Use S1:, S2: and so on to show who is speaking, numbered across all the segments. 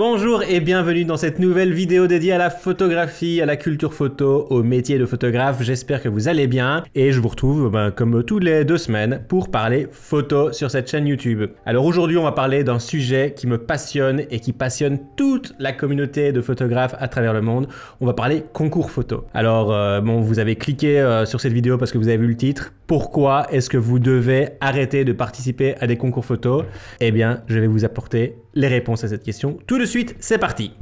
S1: Bonjour et bienvenue dans cette nouvelle vidéo dédiée à la photographie, à la culture photo, au métier de photographe. J'espère que vous allez bien et je vous retrouve ben, comme toutes les deux semaines pour parler photo sur cette chaîne YouTube. Alors aujourd'hui on va parler d'un sujet qui me passionne et qui passionne toute la communauté de photographes à travers le monde. On va parler concours photo. Alors euh, bon vous avez cliqué euh, sur cette vidéo parce que vous avez vu le titre pourquoi est-ce que vous devez arrêter de participer à des concours photos Eh bien, je vais vous apporter les réponses à cette question. Tout de suite, c'est parti.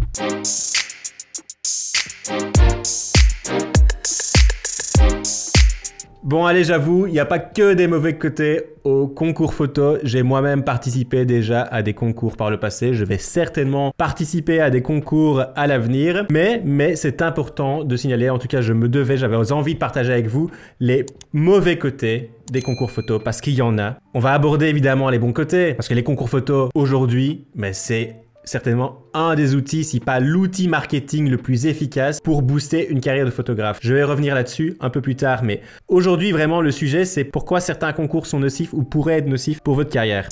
S1: Bon, allez, j'avoue, il n'y a pas que des mauvais côtés au concours photo. J'ai moi-même participé déjà à des concours par le passé. Je vais certainement participer à des concours à l'avenir. Mais, mais c'est important de signaler, en tout cas, je me devais, j'avais envie de partager avec vous les mauvais côtés des concours photo parce qu'il y en a. On va aborder évidemment les bons côtés parce que les concours photo aujourd'hui, mais c'est certainement un des outils, si pas l'outil marketing le plus efficace pour booster une carrière de photographe. Je vais revenir là-dessus un peu plus tard, mais aujourd'hui vraiment le sujet c'est pourquoi certains concours sont nocifs ou pourraient être nocifs pour votre carrière.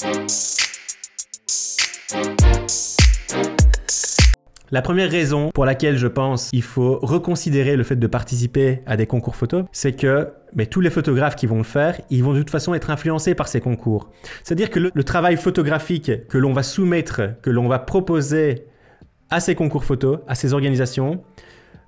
S1: La première raison pour laquelle je pense qu'il faut reconsidérer le fait de participer à des concours photo, c'est que mais tous les photographes qui vont le faire, ils vont de toute façon être influencés par ces concours. C'est-à-dire que le, travail photographique que l'on va soumettre, que l'on va proposer à ces concours photo, à ces organisations,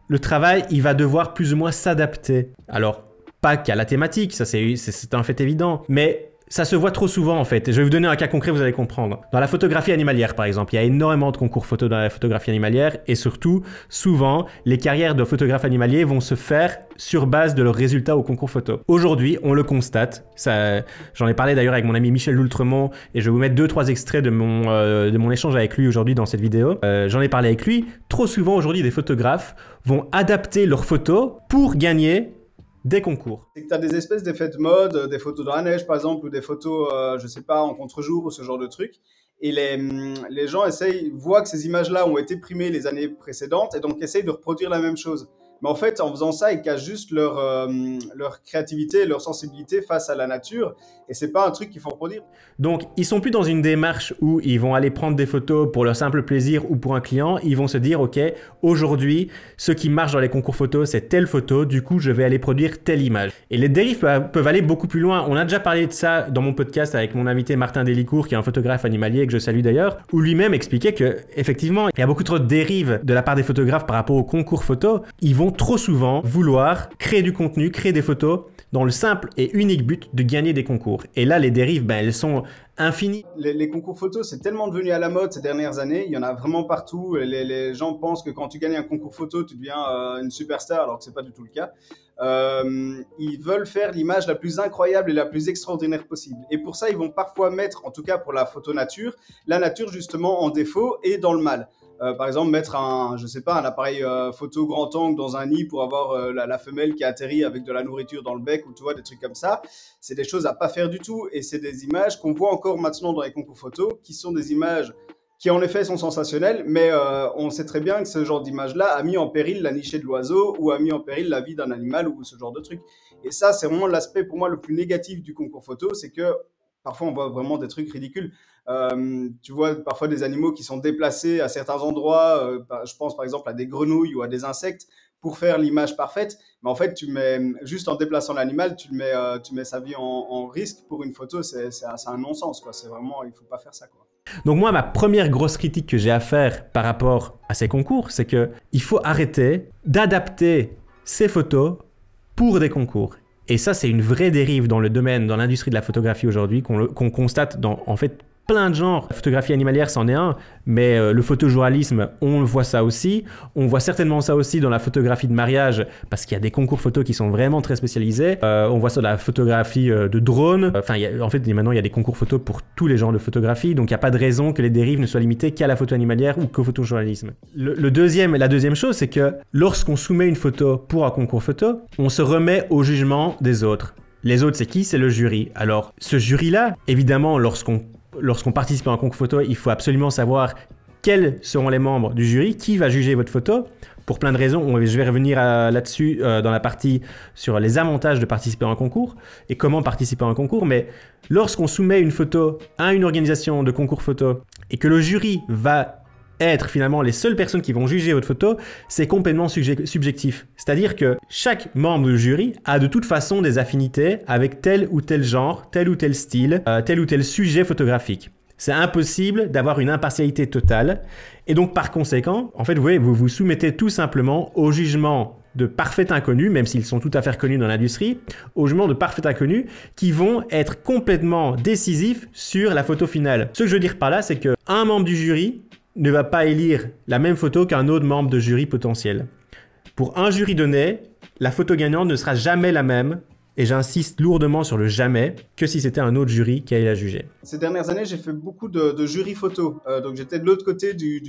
S1: le travail, il va devoir plus ou moins s'adapter. Alors, pas qu'à la thématique, ça c'est un fait évident, mais ça se voit trop souvent en fait. Et je vais vous donner un cas concret, vous allez comprendre. Dans la photographie animalière par exemple, il y a énormément de concours photo dans la photographie animalière et surtout, souvent, les carrières de photographes animaliers vont se faire sur base de leurs résultats au concours photo. Aujourd'hui, on le constate. Ça, j'en ai parlé d'ailleurs avec mon ami Michel Loultremont et je vais vous mettre deux trois extraits de mon euh, de mon échange avec lui aujourd'hui dans cette vidéo. Euh, j'en ai parlé avec lui. Trop souvent aujourd'hui, des photographes vont adapter leurs photos pour gagner des concours.
S2: Tu as des espèces d'effets de mode, euh, des photos dans la neige par exemple, ou des photos, euh, je sais pas, en contre-jour ou ce genre de truc. Et les, les gens essayent, voient que ces images-là ont été primées les années précédentes et donc essayent de reproduire la même chose. Mais en fait, en faisant ça, ils cachent juste leur, euh, leur créativité, leur sensibilité face à la nature. Et c'est pas un truc qu'il faut reproduire.
S1: Donc, ils sont plus dans une démarche où ils vont aller prendre des photos pour leur simple plaisir ou pour un client. Ils vont se dire, OK, aujourd'hui, ce qui marche dans les concours photos, c'est telle photo. Du coup, je vais aller produire telle image. Et les dérives peuvent aller beaucoup plus loin. On a déjà parlé de ça dans mon podcast avec mon invité Martin Delicourt, qui est un photographe animalier que je salue d'ailleurs, où lui-même expliquait que, effectivement, il y a beaucoup trop de dérives de la part des photographes par rapport aux concours photos. Ils vont trop souvent vouloir créer du contenu, créer des photos dans le simple et unique but de gagner des concours. Et là, les dérives, ben, elles sont
S2: infinies. Les, concours photo, c'est tellement devenu à la mode ces dernières années. Il y en a vraiment partout. Les, gens pensent que quand tu gagnes un concours photo, tu deviens euh, une superstar, alors que ce n'est pas du tout le cas. Euh, ils veulent faire l'image la plus incroyable et la plus extraordinaire possible. Et pour ça, ils vont parfois mettre, en tout cas pour la photo nature, la nature justement en défaut et dans le mal. Euh, par exemple, mettre un, je sais pas, un appareil euh, photo grand angle dans un nid pour avoir euh, la, femelle qui atterrit avec de la nourriture dans le bec ou tu vois des trucs comme ça. C'est des choses à pas faire du tout et c'est des images qu'on voit encore maintenant dans les concours photos qui sont des images qui en effet sont sensationnelles, mais on sait très bien que ce genre d'image-là a mis en péril la nichée de l'oiseau ou a mis en péril la vie d'un animal ou ce genre de truc. Et ça, c'est vraiment l'aspect pour moi le plus négatif du concours photo, c'est que Parfois, on voit vraiment des trucs ridicules. Euh, tu vois parfois des animaux qui sont déplacés à certains endroits. Euh, je pense par exemple à des grenouilles ou à des insectes pour faire l'image parfaite. Mais en fait, tu mets juste en déplaçant l'animal, tu mets, euh, tu mets sa vie en, risque pour une photo. C'est un non-sens. C'est vraiment, il faut pas faire ça. Quoi.
S1: Donc moi, ma première grosse critique que j'ai à faire par rapport à ces concours, c'est que il faut arrêter d'adapter ces photos pour des concours. Et ça, c'est une vraie dérive dans le domaine, dans l'industrie de la photographie aujourd'hui, qu'on constate dans, en fait, plein de genres. La photographie animalière, c'en est un, mais euh, le photojournalisme, on le voit ça aussi. On voit certainement ça aussi dans la photographie de mariage, parce qu'il y a des concours photos qui sont vraiment très spécialisés. Euh, on voit ça dans la photographie euh, de drone. Enfin, en fait, maintenant, il y a des concours photos pour tous les genres de photographie, donc il n'y a pas de raison que les dérives ne soient limitées qu'à la photo animalière ou qu'au photojournalisme. Le, le, deuxième, la deuxième chose, c'est que lorsqu'on soumet une photo pour un concours photo, on se remet au jugement des autres. Les autres, c'est qui C'est le jury. Alors, ce jury-là, évidemment, lorsqu'on lorsqu'on participe à un concours photo, il faut absolument savoir quels seront les membres du jury, qui va juger votre photo. Pour plein de raisons, je vais revenir là-dessus euh, dans la partie sur les avantages de participer à un concours et comment participer à un concours. Mais lorsqu'on soumet une photo à une organisation de concours photo et que le jury va être finalement les seules personnes qui vont juger votre photo, c'est complètement subjectif. C'est-à-dire que chaque membre du jury a de toute façon des affinités avec tel ou tel genre, tel ou tel style, euh, tel ou tel sujet photographique. C'est impossible d'avoir une impartialité totale. Et donc par conséquent, en fait, vous voyez, vous vous soumettez tout simplement au jugement de parfaits inconnus, même s'ils sont tout à fait connus dans l'industrie, au jugement de parfaits inconnus qui vont être complètement décisifs sur la photo finale. Ce que je veux dire par là, c'est que un membre du jury ne va pas élire la même photo qu'un autre membre de jury potentiel. Pour un jury donné, la photo gagnante ne sera jamais la même, et j'insiste lourdement sur le jamais, que si c'était un autre jury qui allait la juger.
S2: Ces dernières années, j'ai fait beaucoup de, jury photo. Euh, donc j'étais de l'autre côté du,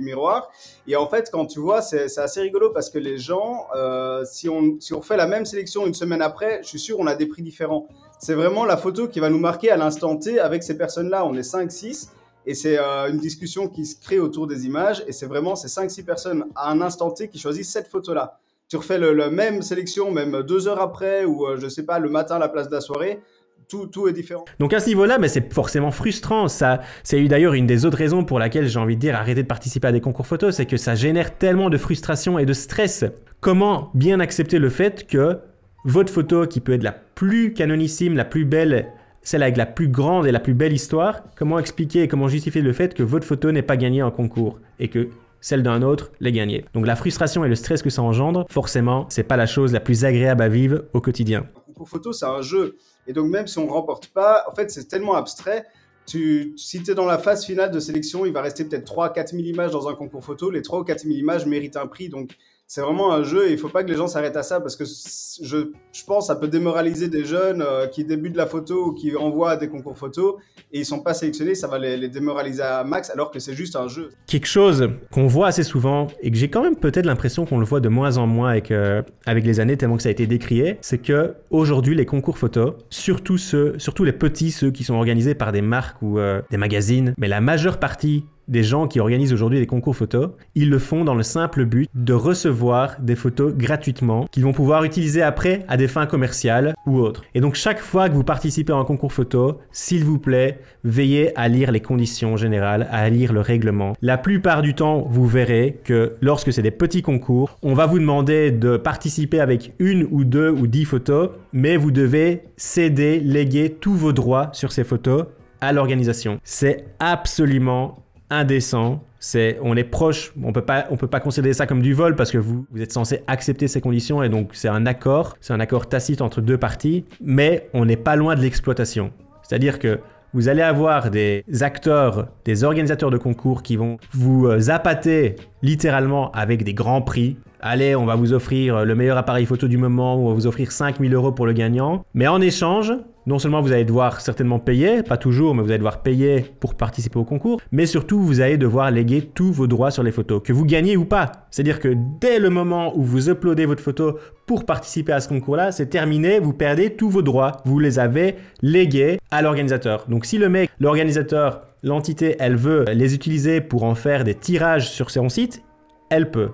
S2: miroir, et en fait, quand tu vois, c'est assez rigolo parce que les gens, euh, si, on, si on fait la même sélection une semaine après, je suis sûr on a des prix différents. C'est vraiment la photo qui va nous marquer à l'instant T avec ces personnes-là, on est 5-6 et c'est euh, une discussion qui se crée autour des images. Et c'est vraiment ces 5-6 personnes à un instant T qui choisissent cette photo-là. Tu refais la même sélection, même deux heures après, ou je euh, je sais pas, le matin à la place de la soirée. Tout, tout, est différent.
S1: Donc à ce niveau-là, mais c'est forcément frustrant. Ça, c'est d'ailleurs une des autres raisons pour laquelle j'ai envie de dire arrêter de participer à des concours photos, c'est que ça génère tellement de frustration et de stress. Comment bien accepter le fait que votre photo, qui peut être la plus canonissime, la plus belle, celle avec la plus grande et la plus belle histoire, comment expliquer et comment justifier le fait que votre photo n'est pas gagnée en concours et que celle d'un autre l'ait gagnée. Donc la frustration et le stress que ça engendre, forcément, c'est pas la chose la plus agréable à vivre au quotidien.
S2: Un concours photo, c'est un jeu. Et donc même si on ne remporte pas, en fait, c'est tellement abstrait. Tu, si tu es dans la phase finale de sélection, il va rester peut-être 3 à 4 000 images dans un concours photo. Les 3 ou 4 000 images méritent un prix. Donc c'est vraiment un jeu et il faut pas que les gens s'arrêtent à ça parce que je, je pense ça peut démoraliser des jeunes euh, qui débutent la photo ou qui envoient des concours photo et ils sont pas sélectionnés, ça va les, démoraliser à max alors que c'est juste un jeu.
S1: Quelque chose qu'on voit assez souvent et que j'ai quand même peut-être l'impression qu'on le voit de moins en moins avec, euh, avec les années tellement que ça a été décrié, c'est que aujourd'hui les concours photo, surtout ceux, surtout les petits, ceux qui sont organisés par des marques ou euh, des magazines, mais la majeure partie des gens qui organisent aujourd'hui des concours photos, ils le font dans le simple but de recevoir des photos gratuitement qu'ils vont pouvoir utiliser après à des fins commerciales ou autres. Et donc chaque fois que vous participez à un concours photo, s'il vous plaît, veillez à lire les conditions générales, à lire le règlement. La plupart du temps, vous verrez que lorsque c'est des petits concours, on va vous demander de participer avec une ou deux ou dix photos, mais vous devez céder, léguer tous vos droits sur ces photos à l'organisation. C'est absolument indécent. C'est, on est proche, on peut pas, on peut pas considérer ça comme du vol parce que vous, vous êtes censé accepter ces conditions et donc c'est un accord, c'est un accord tacite entre deux parties, mais on n'est pas loin de l'exploitation. C'est-à-dire que vous allez avoir des acteurs, des organisateurs de concours qui vont vous euh, appâter littéralement avec des grands prix. Allez, on va vous offrir le meilleur appareil photo du moment, on va vous offrir 5000 euros pour le gagnant. Mais en échange, non seulement vous allez devoir certainement payer, pas toujours, mais vous allez devoir payer pour participer au concours, mais surtout vous allez devoir léguer tous vos droits sur les photos, que vous gagnez ou pas. C'est-à-dire que dès le moment où vous uploadez votre photo pour participer à ce concours-là, c'est terminé, vous perdez tous vos droits, vous les avez légués à l'organisateur. Donc si le mec, l'organisateur, l'entité, elle veut les utiliser pour en faire des tirages sur son site, elle peut.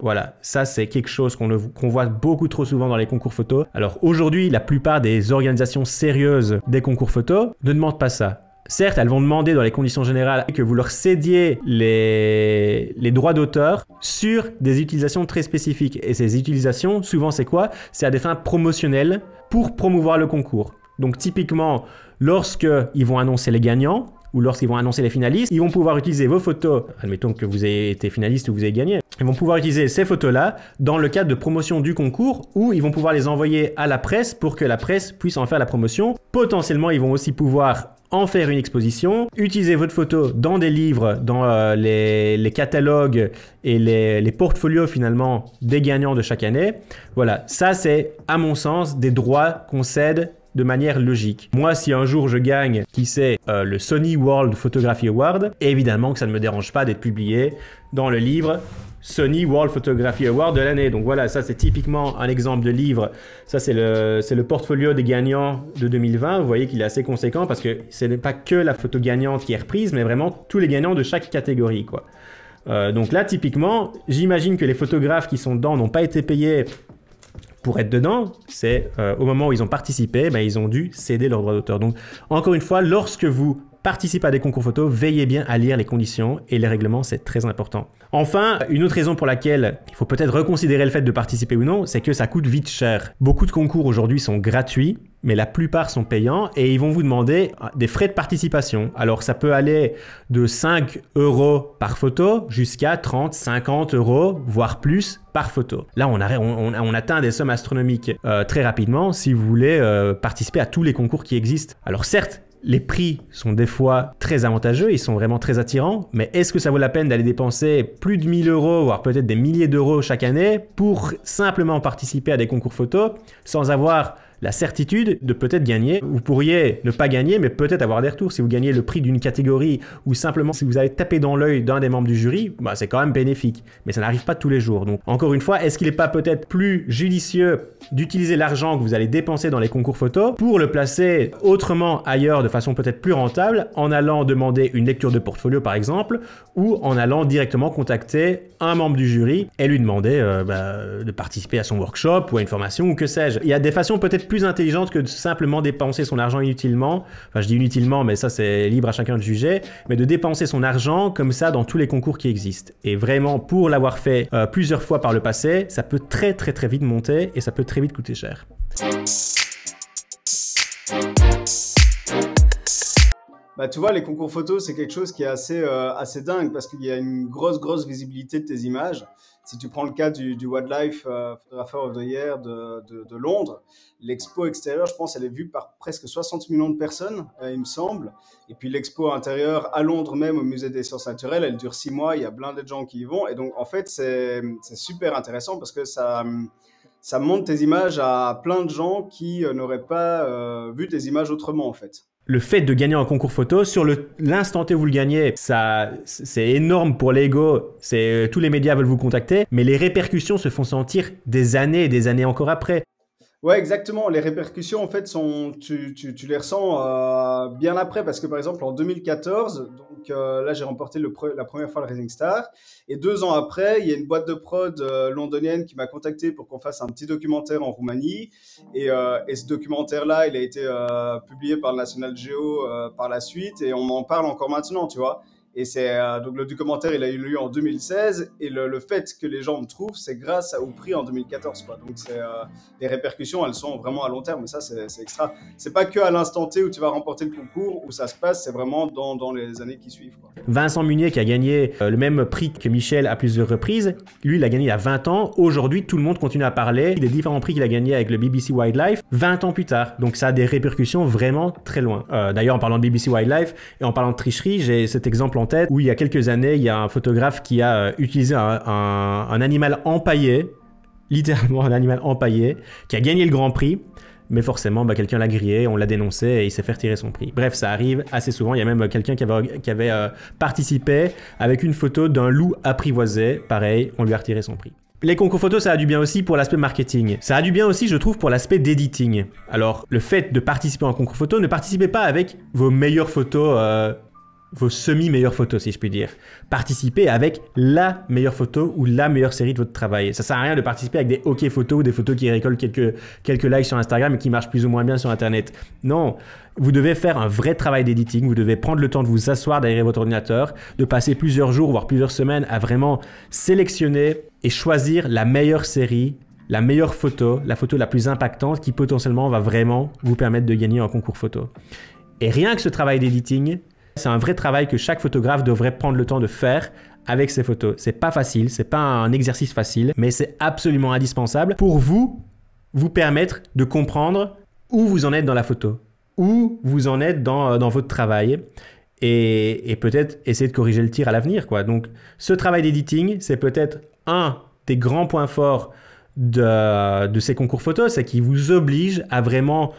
S1: Voilà, ça c'est quelque chose qu'on voit beaucoup trop souvent dans les concours photo. Alors aujourd'hui, la plupart des organisations sérieuses des concours photo ne demandent pas ça. Certes, elles vont demander dans les conditions générales que vous leur cédiez les, droits d'auteur sur des utilisations très spécifiques. Et ces utilisations, souvent c'est quoi C'est à des fins promotionnelles pour promouvoir le concours. Donc typiquement, lorsqu'ils vont annoncer les gagnants, ou lorsqu'ils vont annoncer les finalistes, ils vont pouvoir utiliser vos photos, admettons que vous ayez été finaliste ou vous avez gagné, ils vont pouvoir utiliser ces photos-là dans le cadre de promotion du concours ou ils vont pouvoir les envoyer à la presse pour que la presse puisse en faire la promotion. Potentiellement, ils vont aussi pouvoir en faire une exposition, utiliser votre photo dans des livres, dans euh, les, catalogues et les, les, portfolios finalement des gagnants de chaque année. Voilà, ça c'est à mon sens des droits qu'on cède de manière logique. Moi, si un jour je gagne, qui sait, euh, le Sony World Photography Award, évidemment que ça ne me dérange pas d'être publié dans le livre Sony World Photography Award de l'année. Donc voilà, ça c'est typiquement un exemple de livre. Ça c'est le, le portfolio des gagnants de 2020. Vous voyez qu'il est assez conséquent parce que ce n'est pas que la photo gagnante qui est reprise, mais vraiment tous les gagnants de chaque catégorie. quoi. Euh, donc là, typiquement, j'imagine que les photographes qui sont dedans n'ont pas été payés pour être dedans, c'est euh, au moment où ils ont participé, ben, ils ont dû céder leurs droits d'auteur. Donc, encore une fois, lorsque vous participez à des concours photos, veillez bien à lire les conditions et les règlements, c'est très important. Enfin, une autre raison pour laquelle il faut peut-être reconsidérer le fait de participer ou non, c'est que ça coûte vite cher. Beaucoup de concours aujourd'hui sont gratuits, mais la plupart sont payants et ils vont vous demander euh, des frais de participation. Alors ça peut aller de 5 euros par photo jusqu'à 30, 50 euros, voire plus par photo. Là, on, on, atteint des sommes astronomiques euh, très rapidement si vous voulez euh, participer à tous les concours qui existent. Alors certes, les prix sont des fois très avantageux, ils sont vraiment très attirants, mais est-ce que ça vaut la peine d'aller dépenser plus de 1000 euros, voire peut-être des milliers d'euros chaque année pour simplement participer à des concours photos sans avoir la certitude de peut-être gagner. Vous pourriez ne pas gagner, mais peut-être avoir des retours. Si vous gagnez le prix d'une catégorie ou simplement si vous avez tapé dans l'œil d'un des membres du jury, bah, c'est quand même bénéfique. Mais ça n'arrive pas tous les jours. Donc, encore une fois, est-ce qu'il n'est pas peut-être plus judicieux d'utiliser l'argent que vous allez dépenser dans les concours photo pour le placer autrement ailleurs de façon peut-être plus rentable en allant demander une lecture de portfolio par exemple ou en allant directement contacter un membre du jury et lui demander euh, bah, de participer à son workshop ou à une formation ou que sais-je. Il y a des façons peut-être plus intelligente que de simplement dépenser son argent inutilement. Enfin, je dis inutilement, mais ça, c'est libre à chacun de juger. Mais de dépenser son argent comme ça dans tous les concours qui existent. Et vraiment, pour l'avoir fait euh, plusieurs fois par le passé, ça peut très, très, très vite monter et ça peut très vite coûter cher.
S2: Bah, tu vois, les concours photos, c'est quelque chose qui est assez, euh, assez dingue parce qu'il y a une grosse, grosse visibilité de tes images. Si tu prends le cas du, Wildlife euh, Photographer of the Year de, Londres, l'expo extérieure, je pense, elle est vue par presque 60 millions de personnes, euh, il me semble. Et puis l'expo intérieure à Londres même, au Musée des sciences naturelles, elle dure six mois, il y a plein de gens qui y vont. Et donc, en fait, c'est super intéressant parce que ça ça montre tes images à plein de gens qui euh, n'auraient pas vu tes images autrement en fait
S1: le fait de gagner un concours photo, sur l'instant T où vous le gagnez, ça, c'est énorme pour l'ego, c'est, euh, tous les médias veulent vous contacter, mais les répercussions se font sentir des années et des années encore après.
S2: Ouais, exactement. Les répercussions, en fait, sont, tu, les ressens euh, bien après, parce que par exemple, en 2014, euh, là, j'ai remporté la première fois le Rising Star. Et deux ans après, il y a une boîte de prod euh, londonienne qui m'a contacté pour qu'on fasse un petit documentaire en Roumanie. Et, euh, et ce documentaire-là, il a été publié par le National Geo par la suite. Et on en parle encore maintenant, tu vois. Et c'est euh, donc le documentaire, il a eu lieu en 2016 et le, fait que les gens me trouvent, c'est grâce au prix en 2014. Quoi. Donc c'est euh, les répercussions, elles sont vraiment à long terme. Et ça, c'est, extra. C'est pas que à l'instant T où tu vas remporter le concours où ça se passe, c'est vraiment dans, dans les années qui suivent.
S1: Vincent Munier qui a gagné euh, le même prix que Michel à plusieurs reprises, lui, il a gagné il y a 20 ans. Aujourd'hui, tout le monde continue à parler des différents prix qu'il a gagnés avec le BBC Wildlife 20 ans plus tard. Donc ça a des répercussions vraiment très loin. D'ailleurs, en parlant de BBC Wildlife et en parlant de tricherie, j'ai cet exemple en où il y a quelques années, il y a un photographe qui a euh, utilisé un, animal empaillé, littéralement un animal empaillé, qui a gagné le Grand Prix, mais forcément, bah, quelqu'un l'a grillé, on l'a dénoncé et il s'est fait retirer son prix. Bref, ça arrive assez souvent. Il y a même euh, quelqu'un qui avait, euh, participé avec une photo d'un loup apprivoisé. Pareil, on lui a retiré son prix. Les concours photos, ça a du bien aussi pour l'aspect marketing. Ça a du bien aussi, je trouve, pour l'aspect d'editing. Alors, le fait de participer à un concours photo, ne participez pas avec vos meilleures photos vos semi-meilleures photos, si je puis dire. Participez avec la meilleure photo ou la meilleure série de votre travail. Ça sert à rien de participer avec des OK photos ou des photos qui récoltent quelques, quelques likes sur Instagram et qui marchent plus ou moins bien sur Internet. Non, vous devez faire un vrai travail d'éditing. vous devez prendre le temps de vous asseoir derrière votre ordinateur, de passer plusieurs jours, voire plusieurs semaines à vraiment sélectionner et choisir la meilleure série la meilleure photo, la photo la plus impactante qui potentiellement va vraiment vous permettre de gagner un concours photo. Et rien que ce travail d'editing, c'est un vrai travail que chaque photographe devrait prendre le temps de faire avec ses photos. C'est pas facile, c'est pas un exercice facile, mais c'est absolument indispensable pour vous vous permettre de comprendre où vous en êtes dans la photo, où vous en êtes dans, euh, votre travail et, peut-être essayer de corriger le tir à l'avenir. quoi. Donc ce travail d'editing, c'est peut-être un des grands points forts de, de ces concours photos, c'est qu'il vous oblige à vraiment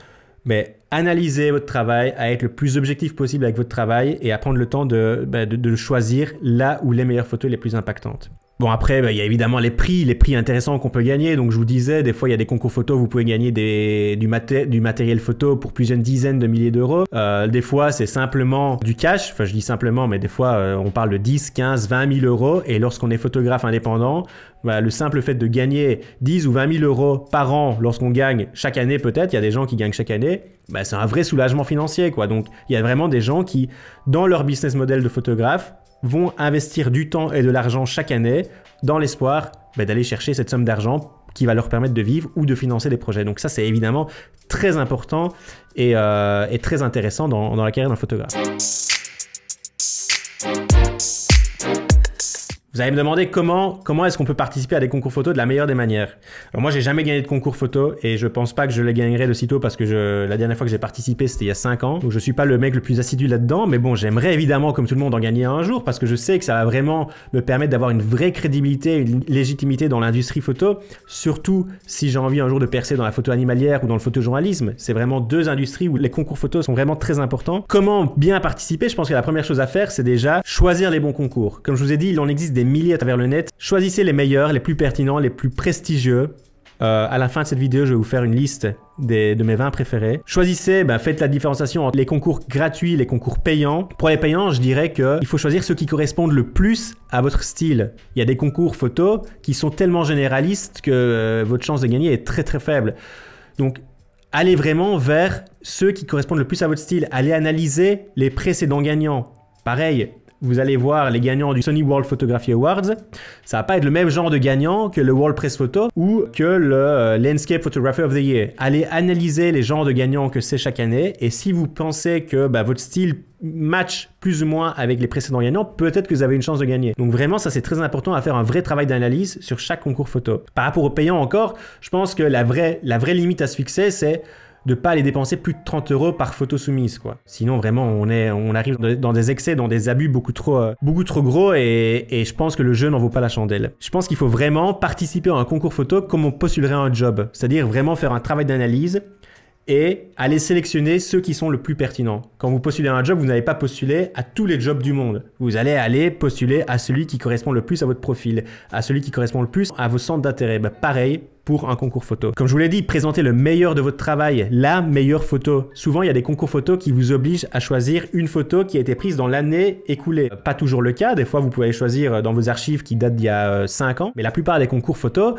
S1: mais analyser votre travail, à être le plus objectif possible avec votre travail et à prendre le temps de, bah, de choisir là où les meilleures photos les plus impactantes. Bon après, bah, il y a évidemment les prix, les prix intéressants qu'on peut gagner. Donc je vous disais, des fois il y a des concours photo, vous pouvez gagner du, matériel photo pour plusieurs dizaines de milliers d'euros. Euh, des fois c'est simplement du cash, enfin je dis simplement, mais des fois euh, on parle de 10, 15, 20 000 euros. Et lorsqu'on est photographe indépendant, bah, le simple fait de gagner 10 ou 20 000 euros par an lorsqu'on gagne chaque année peut-être, il y a des gens qui gagnent chaque année, bah, c'est un vrai soulagement financier. quoi. Donc il y a vraiment des gens qui, dans leur business model de photographe, vont investir du temps et de l'argent chaque année dans l'espoir bah, d'aller chercher cette somme d'argent qui va leur permettre de vivre ou de financer des projets. Donc ça, c'est évidemment très important et, euh, très intéressant dans la carrière d'un photographe. Vous allez me demander comment, comment est-ce qu'on peut participer à des concours photo de la meilleure des manières. Alors moi, j'ai jamais gagné de concours photo et je pense pas que je les gagnerai de sitôt parce que je, la dernière fois que j'ai participé, c'était il y a 5 ans. Donc je suis pas le mec le plus assidu là-dedans, mais bon, j'aimerais évidemment, comme tout le monde, en gagner un jour parce que je sais que ça va vraiment me permettre d'avoir une vraie crédibilité, une légitimité dans l'industrie photo, surtout si j'ai envie un jour de percer dans la photo animalière ou dans le photojournalisme. C'est vraiment deux industries où les concours photo sont vraiment très importants. Comment bien participer Je pense que la première chose à faire, c'est déjà choisir les bons concours. Comme je vous ai dit, il en existe des milliers à travers le net. Choisissez les meilleurs, les plus pertinents, les plus prestigieux. Euh, à la fin de cette vidéo, je vais vous faire une liste de mes 20 préférés. Choisissez, bah, faites la différenciation entre les concours gratuits, les concours payants. Pour les payants, je dirais qu'il faut choisir ceux qui correspondent le plus à votre style. Il y a des concours photos qui sont tellement généralistes que euh, votre chance de gagner est très très faible. Donc, allez vraiment vers ceux qui correspondent le plus à votre style. Allez analyser les précédents gagnants. Pareil, vous allez voir les gagnants du Sony World Photography Awards, ça va pas être le même genre de gagnant que le World Press Photo ou que le euh, Landscape Photographer of the Year. Allez analyser les genres de gagnants que c'est chaque année et si vous pensez que bah, votre style match plus ou moins avec les précédents gagnants, peut-être que vous avez une chance de gagner. Donc vraiment, ça c'est très important à faire un vrai travail d'analyse sur chaque concours photo. Par rapport aux payants encore, je pense que la vraie, la vraie limite à se fixer, c'est de pas aller dépenser plus de 30 euros par photo soumise, quoi. Sinon, vraiment, on, est, on arrive dans des excès, dans des abus beaucoup trop, euh, beaucoup trop gros et, je pense que le jeu n'en vaut pas la chandelle. Je pense qu'il faut vraiment participer à un concours photo comme on postulerait un job, c'est-à-dire vraiment faire un travail d'analyse et aller sélectionner ceux qui sont le plus pertinents. Quand vous postulez un job, vous n'allez pas postuler à tous les jobs du monde. Vous allez aller postuler à celui qui correspond le plus à votre profil, à celui qui correspond le plus à vos centres d'intérêt. Bah, pareil, pour un concours photo. Comme je vous l'ai dit, présentez le meilleur de votre travail, la meilleure photo. Souvent, il y a des concours photo qui vous obligent à choisir une photo qui a été prise dans l'année écoulée. Euh, pas toujours le cas, des fois vous pouvez choisir euh, dans vos archives qui datent d'il y a 5 euh, ans, mais la plupart des concours photo,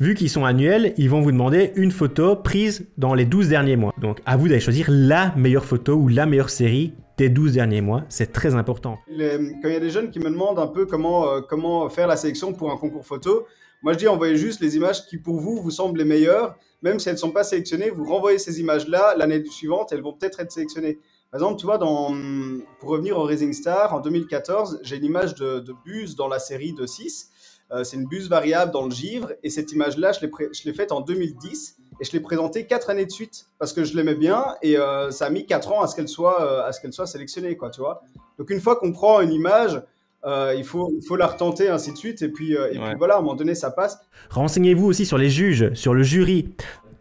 S1: Vu qu'ils sont annuels, ils vont vous demander une photo prise dans les 12 derniers mois. Donc à vous d'aller choisir la meilleure photo ou la meilleure série des 12 derniers mois. C'est très important.
S2: quand il y a des jeunes qui me demandent un peu comment, comment faire la sélection pour un concours photo, moi, je dis, envoyez juste les images qui, pour vous, vous semblent les meilleures. Même si elles ne sont pas sélectionnées, vous renvoyez ces images-là l'année suivante, elles vont peut-être être sélectionnées. Par exemple, tu vois, dans, pour revenir au Raising Star, en 2014, j'ai une image de, de, buse dans la série de 6. Euh, c'est une buse variable dans le givre. Et cette image-là, je l'ai faite en 2010 et je l'ai présentée quatre années de suite parce que je l'aimais bien et euh, ça a mis quatre ans à ce qu'elle soit, euh, à ce qu'elle soit sélectionnée, quoi, tu vois. Donc, une fois qu'on prend une image, euh, il, faut, il faut la retenter, ainsi de suite. Et puis, euh, et voilà, à un moment donné, ça passe.
S1: Renseignez-vous aussi sur les juges, sur le jury.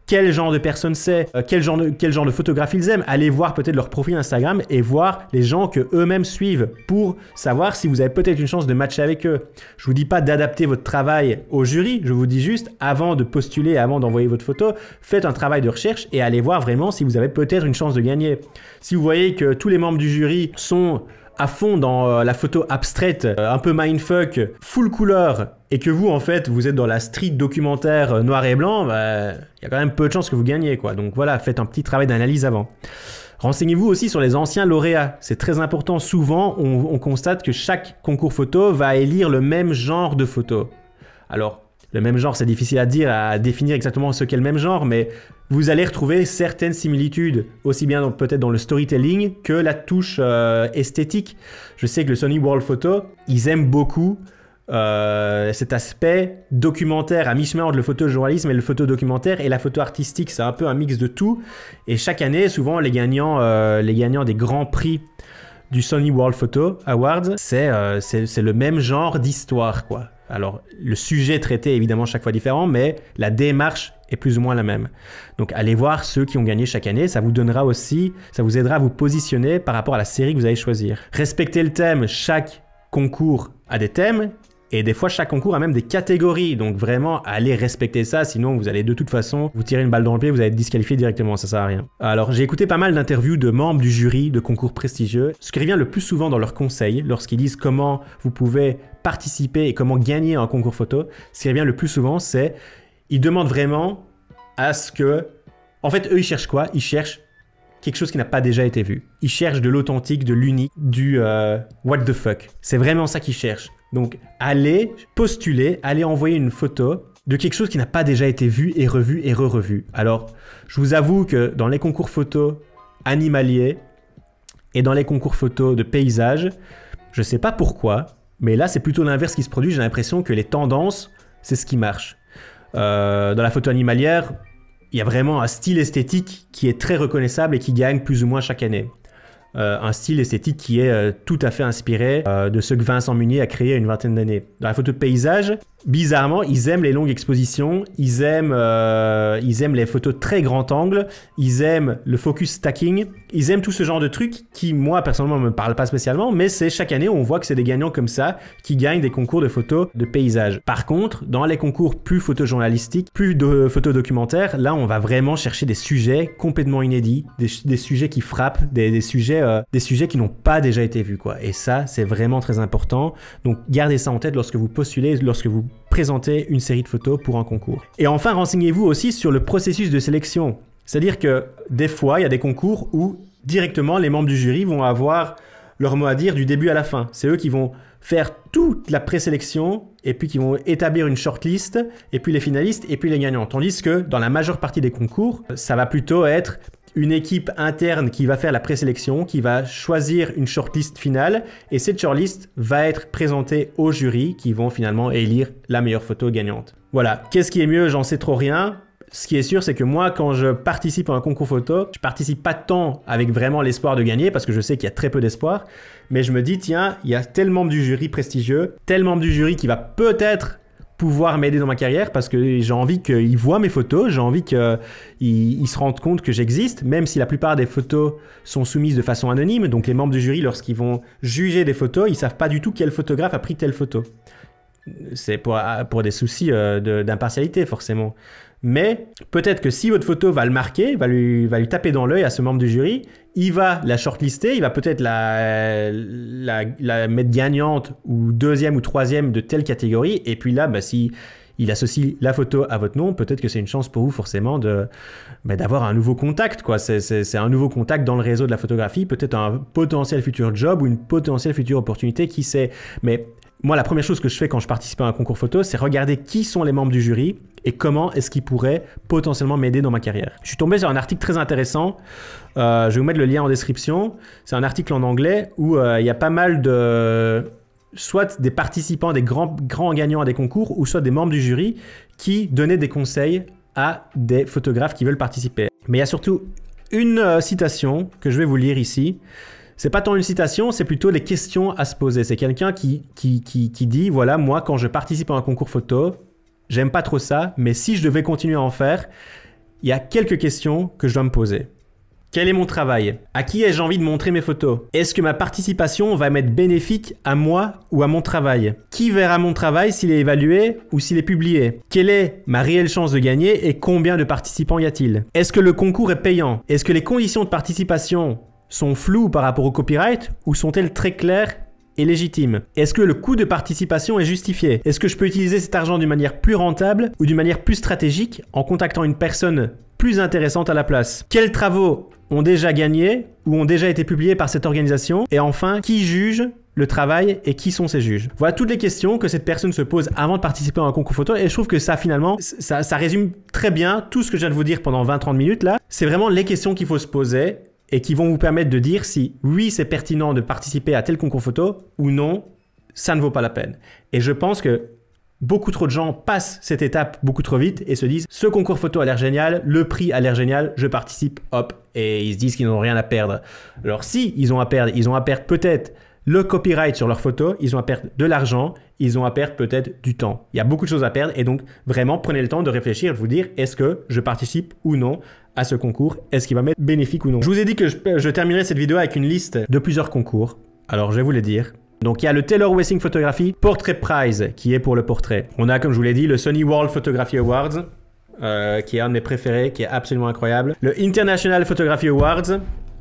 S1: Quel genre de personnes c'est, euh, quel, genre de, quel photographe ils aiment. Allez voir peut-être leur profil Instagram et voir les gens que eux-mêmes suivent pour savoir si vous avez peut-être une chance de matcher avec eux. Je vous dis pas d'adapter votre travail au jury, je vous dis juste avant de postuler, avant d'envoyer votre photo, faites un travail de recherche et allez voir vraiment si vous avez peut-être une chance de gagner. Si vous voyez que tous les membres du jury sont à fond dans euh, la photo abstraite, euh, un peu mindfuck, full couleur, et que vous, en fait, vous êtes dans la street documentaire euh, noir et blanc, bah, il y a quand même peu de chances que vous gagniez, quoi. Donc voilà, faites un petit travail d'analyse avant. Renseignez-vous aussi sur les anciens lauréats. C'est très important. Souvent, on, on constate que chaque concours photo va élire le même genre de photo. Alors, le même genre, c'est difficile à dire, à définir exactement ce qu'est le même genre, mais vous allez retrouver certaines similitudes, aussi bien peut-être dans le storytelling que la touche euh, esthétique. Je sais que le Sony World Photo, ils aiment beaucoup euh, cet aspect documentaire, à mi-chemin entre le photojournalisme et le photo documentaire, et la photo artistique, c'est un peu un mix de tout. Et chaque année, souvent, les gagnants, euh, les gagnants des grands prix du Sony World Photo Awards, c'est le même genre d'histoire, quoi. Alors, le sujet traité est évidemment chaque fois différent, mais la démarche est plus ou moins la même. Donc, allez voir ceux qui ont gagné chaque année. Ça vous donnera aussi, ça vous aidera à vous positionner par rapport à la série que vous allez choisir. Respectez le thème. Chaque concours a des thèmes et des fois, chaque concours a même des catégories. Donc vraiment, allez respecter ça, sinon vous allez de toute façon vous tirer une balle dans le pied, vous allez être disqualifié directement, ça sert à rien. Alors j'ai écouté pas mal d'interviews de membres du jury de concours prestigieux. Ce qui revient le plus souvent dans leurs conseils, lorsqu'ils disent comment vous pouvez participer et comment gagner un concours photo, ce qui revient le plus souvent, c'est ils demandent vraiment à ce que... En fait, eux, ils cherchent quoi Ils cherchent quelque chose qui n'a pas déjà été vu. Ils cherchent de l'authentique, de l'unique, du euh, what the fuck. C'est vraiment ça qu'ils cherchent. Donc allez postuler, allez envoyer une photo de quelque chose qui n'a pas déjà été vu et revu et re-revu. Alors, je vous avoue que dans les concours photos animaliers et dans les concours photos de paysages, je ne sais pas pourquoi, mais là c'est plutôt l'inverse qui se produit. J'ai l'impression que les tendances, c'est ce qui marche. Euh, dans la photo animalière, il y a vraiment un style esthétique qui est très reconnaissable et qui gagne plus ou moins chaque année. Euh, un style esthétique qui est euh, tout à fait inspiré euh, de ce que Vincent Munier a créé il y a une vingtaine d'années. Dans la photo de paysage, bizarrement, ils aiment les longues expositions, ils aiment, euh, ils aiment les photos très grand angle, ils aiment le focus stacking, ils aiment tout ce genre de trucs qui, moi, personnellement, ne me parlent pas spécialement, mais c'est chaque année, on voit que c'est des gagnants comme ça qui gagnent des concours de photos de paysage. Par contre, dans les concours plus photojournalistiques, plus de photos documentaires, là, on va vraiment chercher des sujets complètement inédits, des, sujets qui frappent, des, sujets, euh, des sujets qui n'ont pas déjà été vus, quoi. Et ça, c'est vraiment très important. Donc, gardez ça en tête lorsque vous postulez, lorsque vous présenter une série de photos pour un concours. Et enfin, renseignez-vous aussi sur le processus de sélection. C'est-à-dire que des fois, il y a des concours où directement les membres du jury vont avoir leur mot à dire du début à la fin. C'est eux qui vont faire toute la présélection et puis qui vont établir une shortlist et puis les finalistes et puis les gagnants. Tandis que dans la majeure partie des concours, ça va plutôt être une équipe interne qui va faire la présélection, qui va choisir une shortlist finale, et cette shortlist va être présentée au jury qui vont finalement élire la meilleure photo gagnante. Voilà, qu'est-ce qui est mieux, j'en sais trop rien. Ce qui est sûr, c'est que moi, quand je participe à un concours photo, je participe pas tant avec vraiment l'espoir de gagner, parce que je sais qu'il y a très peu d'espoir, mais je me dis, tiens, il y a tel membre du jury prestigieux, tel membre du jury qui va peut-être pouvoir m'aider dans ma carrière parce que j'ai envie qu'ils voient mes photos, j'ai envie qu'ils se rendent compte que j'existe, même si la plupart des photos sont soumises de façon anonyme. Donc les membres du jury, lorsqu'ils vont juger des photos, ils savent pas du tout quel photographe a pris telle photo. C'est pour, pour des soucis euh, d'impartialité, forcément. Mais peut-être que si votre photo va le marquer, va lui, va lui taper dans l'œil à ce membre du jury, il va la shortlister, il va peut-être la, la, la, mettre gagnante ou deuxième ou troisième de telle catégorie. Et puis là, bah, si il associe la photo à votre nom, peut-être que c'est une chance pour vous forcément de bah, d'avoir un nouveau contact. quoi. C'est un nouveau contact dans le réseau de la photographie, peut-être un potentiel futur job ou une potentielle future opportunité, qui sait. Mais moi, la première chose que je fais quand je participe à un concours photo, c'est regarder qui sont les membres du jury et comment est-ce qu'ils pourraient potentiellement m'aider dans ma carrière. Je suis tombé sur un article très intéressant. Euh, je vais vous mettre le lien en description. C'est un article en anglais où euh, il y a pas mal de soit des participants, des grands, grands gagnants à des concours, ou soit des membres du jury qui donnaient des conseils à des photographes qui veulent participer. Mais il y a surtout une euh, citation que je vais vous lire ici c'est pas tant une citation, c'est plutôt les questions à se poser. C'est quelqu'un qui, qui, qui dit voilà, moi, quand je participe à un concours photo, j'aime pas trop ça, mais si je devais continuer à en faire, il y a quelques questions que je dois me poser. Quel est mon travail À qui ai-je envie de montrer mes photos Est-ce que ma participation va m'être bénéfique à moi ou à mon travail Qui verra mon travail s'il est évalué ou s'il est publié Quelle est ma réelle chance de gagner et combien de participants y a-t-il Est-ce que le concours est payant Est-ce que les conditions de participation sont floues par rapport au copyright ou sont-elles très claires et légitimes Est-ce que le coût de participation est justifié Est-ce que je peux utiliser cet argent d'une manière plus rentable ou d'une manière plus stratégique en contactant une personne plus intéressante à la place Quels travaux ont déjà gagné ou ont déjà été publiés par cette organisation Et enfin, qui juge le travail et qui sont ces juges. Voilà toutes les questions que cette personne se pose avant de participer à un concours photo et je trouve que ça finalement, ça, ça résume très bien tout ce que je viens de vous dire pendant 20-30 minutes là. C'est vraiment les questions qu'il faut se poser et qui vont vous permettre de dire si oui, c'est pertinent de participer à tel concours photo ou non, ça ne vaut pas la peine. Et je pense que beaucoup trop de gens passent cette étape beaucoup trop vite et se disent ce concours photo a l'air génial, le prix a l'air génial, je participe, hop, et ils se disent qu'ils n'ont rien à perdre. Alors si ils ont à perdre, ils ont à perdre peut-être le copyright sur leur photo, ils ont à perdre de l'argent, ils ont à perdre peut-être du temps. Il y a beaucoup de choses à perdre et donc vraiment prenez le temps de réfléchir, de vous dire est-ce que je participe ou non à ce concours. Est-ce qu'il va m'être bénéfique ou non Je vous ai dit que je, je terminerai cette vidéo avec une liste de plusieurs concours. Alors je vais vous les dire. Donc il y a le Taylor Wessing Photography Portrait Prize qui est pour le portrait. On a comme je vous l'ai dit le Sony World Photography Awards euh, qui est un de mes préférés, qui est absolument incroyable. Le International Photography Awards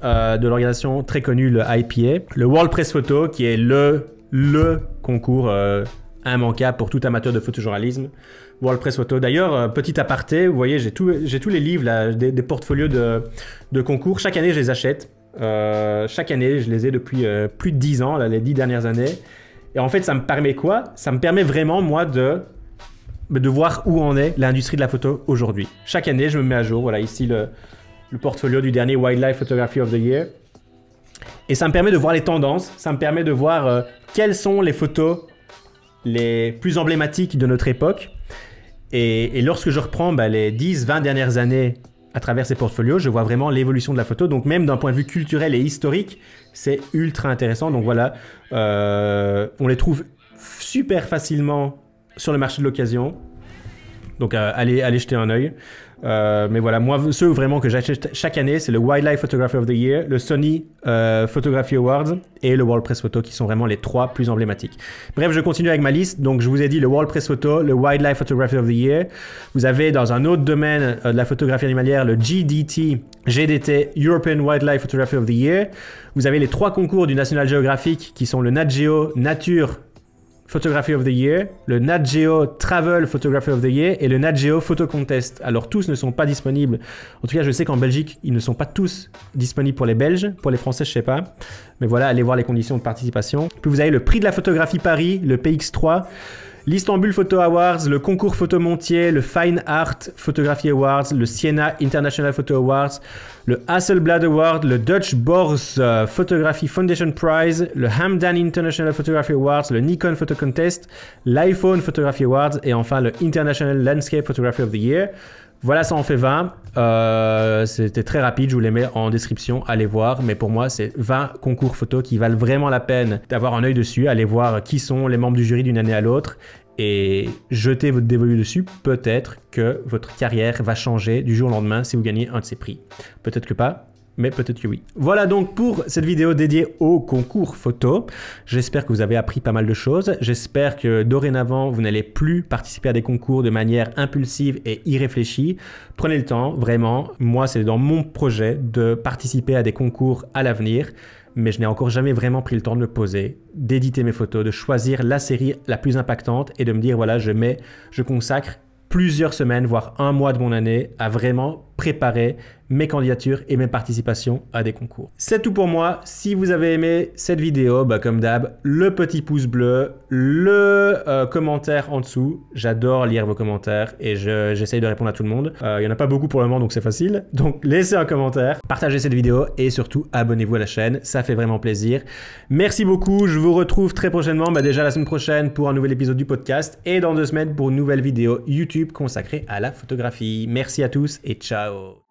S1: euh, de l'organisation très connue le IPA. Le World Press Photo qui est le le concours euh, immanquable pour tout amateur de photojournalisme. WordPress Photo, D'ailleurs, euh, petit aparté, vous voyez, j'ai tous les livres, des, portfolios de, concours. Chaque année, je les achète. Euh, chaque année, je les ai depuis euh, plus de 10 ans, là, les 10 dernières années. Et en fait, ça me permet quoi Ça me permet vraiment, moi, de, de voir où en est l'industrie de la photo aujourd'hui. Chaque année, je me mets à jour. Voilà, ici, le, le, portfolio du dernier Wildlife Photography of the Year. Et ça me permet de voir les tendances, ça me permet de voir quelles sont les photos les plus emblématiques de notre époque. Et, lorsque je reprends bah, les 10, 20 dernières années à travers ces portfolios, je vois vraiment l'évolution de la photo. Donc même d'un point de vue culturel et historique, c'est ultra intéressant. Donc voilà, euh, on les trouve super facilement sur le marché de l'occasion. Donc euh, allez, allez jeter un œil. Euh, mais voilà, moi, ceux vraiment que j'achète chaque année, c'est le Wildlife Photography of the Year, le Sony euh, Photography Awards et le World Press Photo, qui sont vraiment les trois plus emblématiques. Bref, je continue avec ma liste. Donc, je vous ai dit le World Press Photo, le Wildlife Photography of the Year. Vous avez dans un autre domaine de la photographie animalière le GDT, GDT, European Wildlife Photography of the Year. Vous avez les trois concours du National Geographic, qui sont le NatGeo, Nature Photography of the Year, le Nat Geo Travel Photography of the Year et le Nat Geo Photo Contest. Alors tous ne sont pas disponibles. En tout cas, je sais qu'en Belgique, ils ne sont pas tous disponibles pour les Belges. Pour les Français, je sais pas. Mais voilà, allez voir les conditions de participation. Puis vous avez le prix de la photographie Paris, le PX3 l'Istanbul Photo Awards, le concours Photomontier, le Fine Art Photography Awards, le Siena International Photo Awards, le Hasselblad Award, le Dutch Bourse euh, Photography Foundation Prize, le Hamdan International Photography Awards, le Nikon Photo Contest, l'iPhone Photography Awards et enfin le International Landscape Photography of the Year. Voilà, ça en fait 20. Euh, c'était très rapide, je vous les mets en description, allez voir. Mais pour moi, c'est 20 concours photos qui valent vraiment la peine d'avoir un œil dessus, allez voir qui sont les membres du jury d'une année à l'autre et jeter votre dévolu dessus, peut-être que votre carrière va changer du jour au lendemain si vous gagnez un de ces prix. Peut-être que pas, mais peut-être que oui. Voilà donc pour cette vidéo dédiée au concours photo. J'espère que vous avez appris pas mal de choses. J'espère que dorénavant, vous n'allez plus participer à des concours de manière impulsive et irréfléchie. Prenez le temps, vraiment. Moi, c'est dans mon projet de participer à des concours à l'avenir mais je n'ai encore jamais vraiment pris le temps de me poser, d'éditer mes photos, de choisir la série la plus impactante et de me dire voilà, je mets, je consacre plusieurs semaines, voire un mois de mon année à vraiment préparer mes candidatures et mes participations à des concours. C'est tout pour moi. Si vous avez aimé cette vidéo, bah comme d'hab, le petit pouce bleu, le euh, commentaire en dessous. J'adore lire vos commentaires et j'essaye de répondre à tout le monde. Euh, il y n'y en a pas beaucoup pour le moment, donc c'est facile. Donc laissez un commentaire, partagez cette vidéo et surtout abonnez-vous à la chaîne. Ça fait vraiment plaisir. Merci beaucoup. Je vous retrouve très prochainement, bah, déjà la semaine prochaine pour un nouvel épisode du podcast et dans deux semaines pour une nouvelle vidéo YouTube consacrée à la photographie. Merci à tous et ciao 저